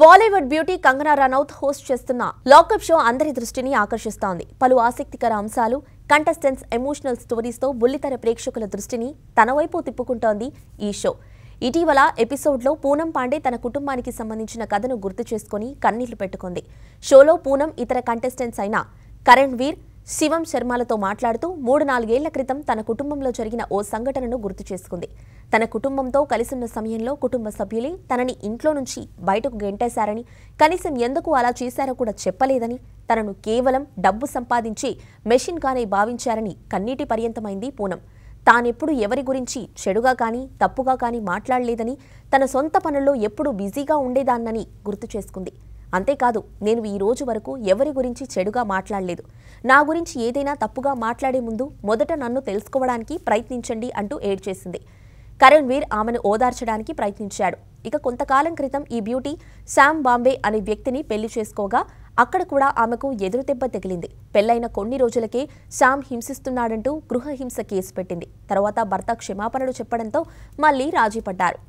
Bollywood beauty Kangana Ranaut host చేస్తున్న lockup show అందరి దృష్టిని ఆకర్షిస్తోంది పలు ఆసక్తికర అంశాలు కంటెస్టెంట్స్ ఎమోషనల్ స్టోరీస్తో బుల్లితెర ప్రేక్షకుల దృష్టిని తన వైపు తిప్పుకుంటోంది ఈ షో ఇటీవల ఎపిసోడ్లో పూనం పాండే తన కుటుంబానికి సంబంధించిన కథను గుర్తు చేసుకుని కన్నీళ్లు పెట్టుకుంది షోలో పూనం ఇతర కంటెస్టెంట్స్ అయిన కరణ్ వీర్ శివం శర్మలతో మాట్లాడుతూ మూడు నాలుగేళ్ల క్రితం తన కుటుంబంలో జరిగిన ఓ సంఘటనను గుర్తు చేసుకుంది తన కుటుంబంతో కలిసున్న సమయంలో కుటుంబ సభ్యులే తనని ఇంట్లో నుంచి బయటకు గెంటేశారని కనీసం ఎందుకు అలా చేశారో కూడా చెప్పలేదని తనను కేవలం డబ్బు సంపాదించి మెషిన్గానే భావించారని కన్నీటి పర్యంతమైంది పూనం తానెప్పుడు ఎవరి గురించి చెడుగా కానీ తప్పుగా కానీ మాట్లాడలేదని తన సొంత పనుల్లో ఎప్పుడూ బిజీగా ఉండేదాన్నని గుర్తు చేసుకుంది అంతేకాదు నేను ఈ రోజు వరకు ఎవరి గురించి చెడుగా మాట్లాడలేదు నా గురించి ఏదైనా తప్పుగా మాట్లాడే ముందు మొదట నన్ను తెలుసుకోవడానికి ప్రయత్నించండి అంటూ ఏడ్ చేసింది కరణ్ వీర్ ఆమెను ఓదార్చడానికి ప్రయత్నించాడు ఇక కొంతకాలం క్రితం ఈ బ్యూటీ శామ్ బాంబే అనే వ్యక్తిని పెళ్లి చేసుకోగా అక్కడ కూడా ఆమెకు ఎదురు దెబ్బ తగిలింది పెళ్లైన కొన్ని రోజులకే శామ్ హింసిస్తున్నాడంటూ గృహహింస కేసు పెట్టింది తర్వాత భర్త క్షమాపణలు చెప్పడంతో మళ్ళీ రాజీ పడ్డారు